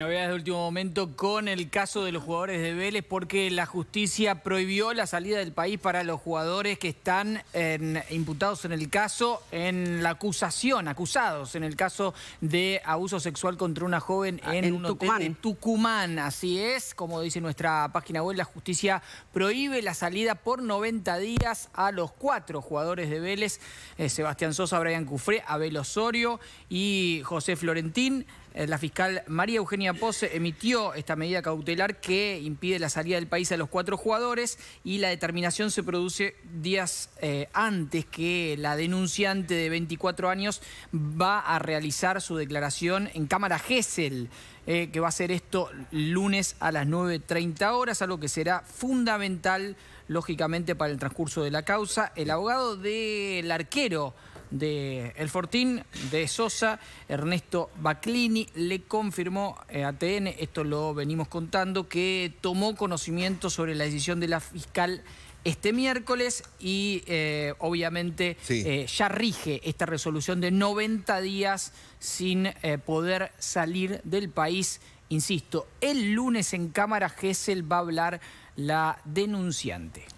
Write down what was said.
Novedades de último momento con el caso de los jugadores de Vélez porque la justicia prohibió la salida del país para los jugadores que están imputados en el caso, en la acusación, acusados en el caso de abuso sexual contra una joven ah, en, un hotel en Tucumán. Así es, como dice nuestra página web, la justicia prohíbe la salida por 90 días a los cuatro jugadores de Vélez, eh, Sebastián Sosa, Brian Cufré, Abel Osorio y José Florentín, eh, la fiscal María Eugenia Pose emitió esta medida cautelar que impide la salida del país a los cuatro jugadores y la determinación se produce días eh, antes que la denunciante de 24 años va a realizar su declaración en Cámara Gesell, eh, que va a ser esto lunes a las 9.30 horas, algo que será fundamental, lógicamente, para el transcurso de la causa. El abogado del arquero de El Fortín, de Sosa, Ernesto Baclini, le confirmó eh, a TN, esto lo venimos contando, que tomó conocimiento sobre la decisión de la fiscal este miércoles y eh, obviamente eh, ya rige esta resolución de 90 días sin poder salir del país. Insisto, el lunes en Cámara Gesell va a hablar la denunciante.